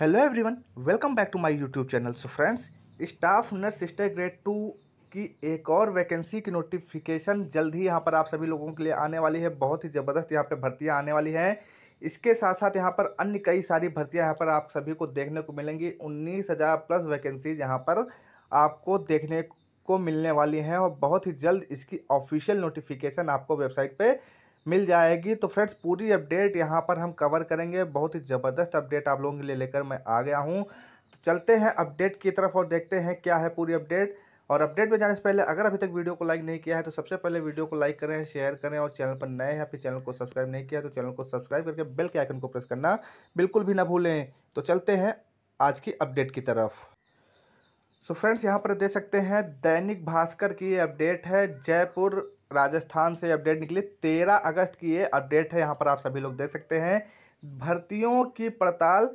hello everyone welcome back to my YouTube channel so friends staff nurse stay grade two की एक और vacancy की notification जल्द ही यहाँ पर आप सभी लोगों के लिए आने वाली है बहुत ही ज़बरदस्त यहाँ पे भर्तियाँ आने वाली हैं इसके साथ साथ यहाँ पर अन्य कई सारी भर्तियाँ यहाँ पर आप सभी को देखने को मिलेंगी उन्नीस हज़ार प्लस वैकेंसीज यहाँ पर आपको देखने को मिलने वाली हैं और बहुत ही जल्द इसकी ऑफिशियल नोटिफिकेशन आपको वेबसाइट पर मिल जाएगी तो फ्रेंड्स पूरी अपडेट यहाँ पर हम कवर करेंगे बहुत ही ज़बरदस्त अपडेट आप लोगों के लिए लेकर मैं आ गया हूँ तो चलते हैं अपडेट की तरफ और देखते हैं क्या है पूरी अपडेट और अपडेट में जाने से पहले अगर अभी तक वीडियो को लाइक नहीं किया है तो सबसे पहले वीडियो को लाइक करें शेयर करें और चैनल पर नए हैं फिर चैनल को सब्सक्राइब नहीं किया तो चैनल को सब्सक्राइब करके बेल के आइकन को प्रेस करना बिल्कुल भी ना भूलें तो चलते हैं आज की अपडेट की तरफ सो फ्रेंड्स यहाँ पर देख सकते हैं दैनिक भास्कर की अपडेट है जयपुर राजस्थान से अपडेट निकली तेरह अगस्त की ये अपडेट है यहाँ पर आप सभी लोग देख सकते हैं भर्तियों की पड़ताल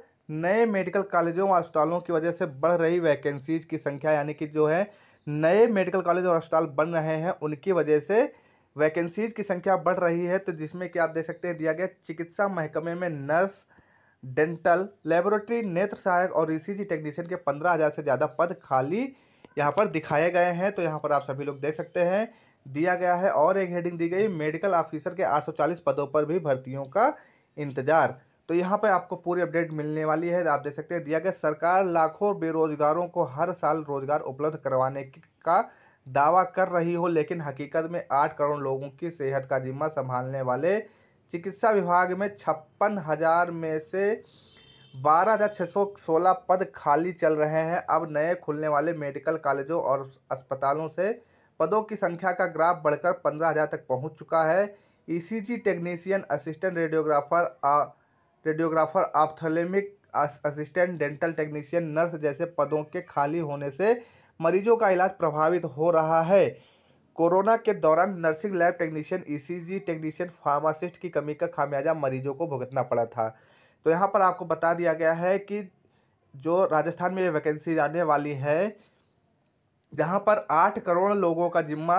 नए मेडिकल कॉलेजों और अस्पतालों की वजह से बढ़ रही वैकेंसीज की संख्या यानी कि जो है नए मेडिकल कॉलेज और अस्पताल बन रहे हैं उनकी वजह से वैकेंसीज की संख्या बढ़ रही है तो जिसमें कि आप देख सकते हैं दिया गया चिकित्सा महकमे में नर्स डेंटल लेबोरेटरी नेत्र सहायक और ईसीजी टेक्नीशियन के पंद्रह हज़ार से ज़्यादा पद खाली यहाँ पर दिखाए गए हैं तो यहाँ पर आप सभी लोग देख सकते हैं दिया गया है और एक हेडिंग दी गई मेडिकल ऑफिसर के 840 पदों पर भी भर्तियों का इंतजार तो यहाँ पर आपको पूरी अपडेट मिलने वाली है आप देख सकते हैं दिया गया सरकार लाखों बेरोजगारों को हर साल रोजगार उपलब्ध करवाने का दावा कर रही हो लेकिन हकीकत में आठ करोड़ लोगों की सेहत का जिम्मा संभालने वाले चिकित्सा विभाग में छप्पन हज़ार में से बारह हज़ार छः सौ सोलह पद खाली चल रहे हैं अब नए खुलने वाले मेडिकल कॉलेजों और अस्पतालों से पदों की संख्या का ग्राफ बढ़कर पंद्रह हज़ार तक पहुंच चुका है ECG technician assistant radiographer radiographer ophthalmic assistant dental technician nurse जैसे पदों के खाली होने से मरीजों का इलाज प्रभावित हो रहा है कोरोना के दौरान nursing lab technician ECG technician pharmacist की कमी का खामियाजा मरीजों को भुगतना पड़ा था तो यहाँ पर आपको बता दिया गया है कि जो राजस्थान में वैकेंसी आने वाली है जहां पर आठ करोड़ लोगों का जिम्मा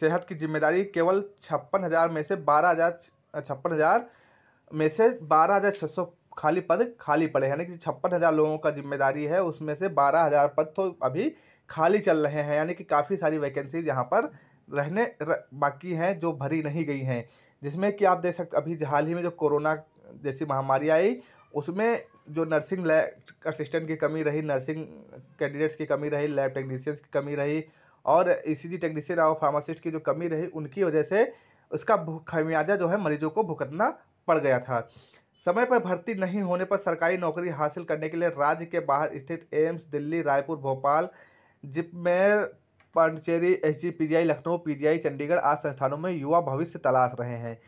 सेहत की जिम्मेदारी केवल छप्पन हज़ार में से बारह हज़ार छप्पन हज़ार में से बारह हज़ार छः सौ खाली पद खाली पड़े यानी कि छप्पन हज़ार लोगों का जिम्मेदारी है उसमें से बारह हज़ार पद तो अभी खाली चल रहे हैं यानी कि काफ़ी सारी वैकेंसीज यहाँ पर रहने र, बाकी हैं जो भरी नहीं गई हैं जिसमें कि आप देख सकते अभी हाल ही में जो कोरोना जैसी महामारी आई उसमें जो नर्सिंग लैब असिस्टेंट की कमी रही नर्सिंग कैंडिडेट्स की कमी रही लैब टेक्नीशियंस की कमी रही और ई सी जी टेक्नीशियन और फार्मासिस्ट की जो कमी रही उनकी वजह से उसका खमियाजा जो है मरीजों को भुगतना पड़ गया था समय पर भर्ती नहीं होने पर सरकारी नौकरी हासिल करने के लिए राज्य के बाहर स्थित AIIMS Delhi Raipur Bhopal JIPMER Pondicherry S G P G I Lucknow P G I Chandigarh आदि संस्थानों में युवा भविष्य तलाश रहे हैं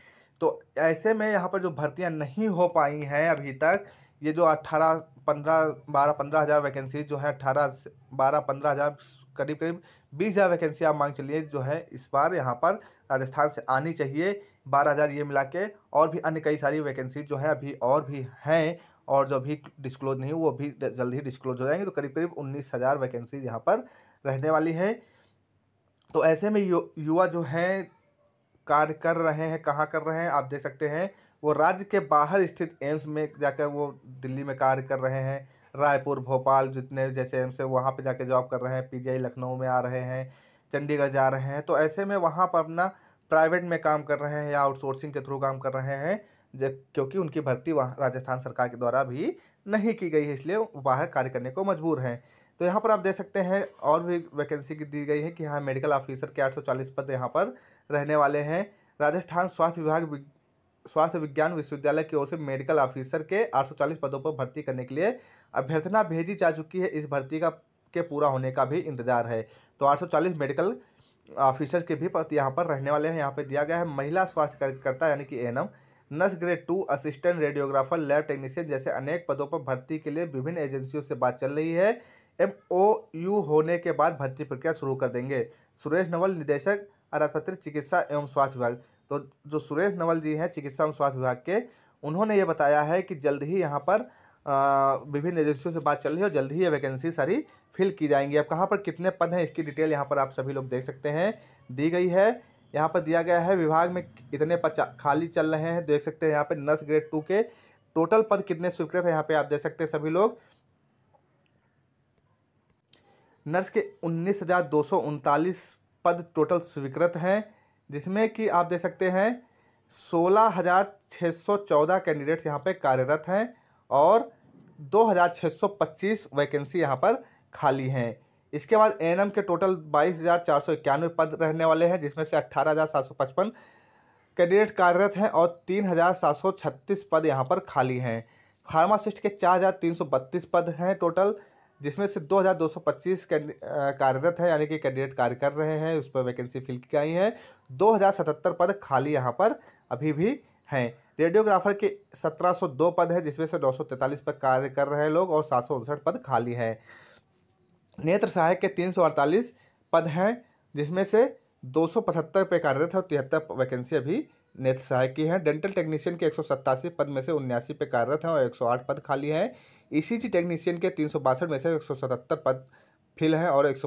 तो ऐसे में यहाँ पर जो भर्तियाँ नहीं हो पाई हैं अभी तक ये जो अट्ठारह पंद्रह बारह पंद्रह हज़ार वैकेंसी जो है अट्ठारह बारह पंद्रह हज़ार करीब करीब बीस हज़ार वैकेंसी आप मांग चलिए जो है इस बार यहाँ पर राजस्थान से आनी चाहिए बारह हज़ार ये मिला के और भी अन्य कई सारी वैकेंसी जो है अभी और भी हैं और जो अभी डिस्क्लोज नहीं वो भी जल्द ही डिस्क्लोज हो जाएंगे तो करीब करीब उन्नीस हज़ार वैकेंसी यहाँ पर रहने वाली है तो ऐसे में यु, युवा जो हैं कार्य कर रहे हैं कहाँ कर रहे हैं आप देख सकते हैं वो राज्य के बाहर स्थित एम्स में जाकर वो दिल्ली में कार्य कर रहे हैं रायपुर भोपाल जितने जैसे एम्स है वहाँ पर जाके जॉब कर रहे हैं पीजीआई लखनऊ में आ रहे हैं चंडीगढ़ जा रहे हैं तो ऐसे में वहाँ पर अपना प्राइवेट में काम कर रहे हैं या आउटसोर्सिंग के थ्रू काम कर रहे हैं जब क्योंकि उनकी भर्ती वहाँ राजस्थान सरकार के द्वारा भी नहीं की गई है इसलिए बाहर कार्य करने को मजबूर हैं तो यहाँ पर आप देख सकते हैं और भी वैकेंसी की दी गई है कि हाँ मेडिकल ऑफिसर के चालीस पद यहाँ पर रहने वाले हैं राजस्थान स्वास्थ्य विभाग स्वास्थ्य विज्ञान विश्वविद्यालय की ओर से मेडिकल ऑफिसर के 840 पदों पर भर्ती करने के लिए अभ्यर्थना भेजी जा चुकी है इस भर्ती का के पूरा होने का भी इंतजार है तो 840 मेडिकल ऑफिसर के भी पद यहाँ पर रहने वाले हैं यहाँ पर दिया गया है महिला स्वास्थ्य कार्यकर्ता यानी कि ANM nurse grade two assistant radiographer lab technician जैसे अनेक पदों पर भर्ती के लिए विभिन्न एजेंसियों से बात चल रही है एम ओ यू होने के बाद भर्ती प्रक्रिया शुरू कर देंगे सुरेश नवल निदेशक अराजपत्र चिकित्सा एवं स्वास्थ्य विभाग तो जो सुरेश नवल जी हैं चिकित्सा एवं स्वास्थ्य विभाग के उन्होंने ये बताया है कि जल्द ही यहाँ पर विभिन्न एजेंसियों से बात चल रही है और जल्द ही ये वैकेंसी सारी फिल की जाएंगी अब कहाँ पर कितने पद हैं इसकी डिटेल यहाँ पर आप सभी लोग देख सकते हैं दी गई है यहाँ पर दिया गया है विभाग में इतने पद खाली चल रहे हैं देख सकते हैं यहाँ पर नर्स ग्रेड टू के टोटल पद कितने स्वीकृत हैं यहाँ पर आप देख सकते हैं सभी लोग नर्स के उन्नीस हज़ार दो सौ उनतालीस पद टोटल स्वीकृत हैं जिसमें कि आप देख सकते हैं सोलह हज़ार छः सौ चौदह कैंडिडेट्स यहाँ पर कार्यरत हैं और दो हज़ार छः सौ पच्चीस वैकेंसी यहाँ पर खाली हैं इसके बाद एएनएम के टोटल बाईस हज़ार चार सौ इक्यानवे पद रहने वाले हैं जिसमें से अट्ठारह हज़ार सात सौ पचपन कैंडिडेट कार्यरत हैं और तीन हज़ार सात सौ छत्तीस पद यहाँ पर खाली हैं फार्मासिस्ट के चार हज़ार तीन सौ बत्तीस पद हैं टोटल जिसमें से 2225 कार्यरत है यानी कि कैंडिडेट कार्य कर रहे हैं उस पर वैकेंसी फिल की गई है 2077 पद खाली यहाँ पर अभी भी हैं रेडियोग्राफर के 1702 पद हैं जिसमें से तैंतालीस पद कार्य कर रहे हैं लोग और सात पद खाली हैं नेत्र सहायक के अड़तालीस पद हैं जिसमें से दो सौ पचहत्तर पे कार्यरत है और तिहत्तर वैकेंसी अभी नेत्र सहायक की हैं डेंटल टेक्नीशियन के एक पद में से उन्यासी पे कार्यरत हैं और 108 पद खाली हैं ईसीजी e टेक्नीशियन के तीन में से 177 पद फिल हैं और एक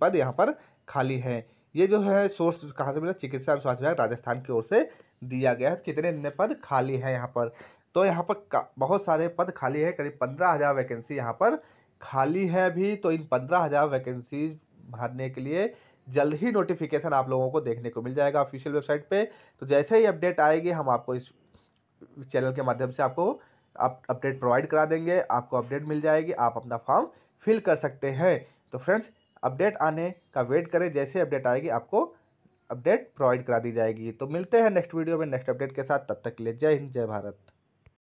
पद यहाँ पर खाली हैं ये जो है सोर्स कहाँ से मिला चिकित्सा एवं स्वास्थ्य विभाग राजस्थान की ओर से दिया गया है कितने पद खाली हैं यहाँ पर तो यहाँ पर बहुत सारे पद खाली है करीब पंद्रह हज़ार वैकेंसी यहाँ पर खाली है अभी तो इन पंद्रह हज़ार वैकेंसीज भरने के लिए जल्द ही नोटिफिकेशन आप लोगों को देखने को मिल जाएगा ऑफिशियल वेबसाइट पे तो जैसे ही अपडेट आएगी हम आपको इस चैनल के माध्यम से आपको आप अपडेट प्रोवाइड करा देंगे आपको अपडेट मिल जाएगी आप अपना फॉर्म फिल कर सकते हैं तो फ्रेंड्स अपडेट आने का वेट करें जैसे अपडेट आएगी आपको अपडेट प्रोवाइड करा दी जाएगी तो मिलते हैं नेक्स्ट वीडियो में नेक्स्ट अपडेट के साथ तब तक के लिए जय हिंद जय भारत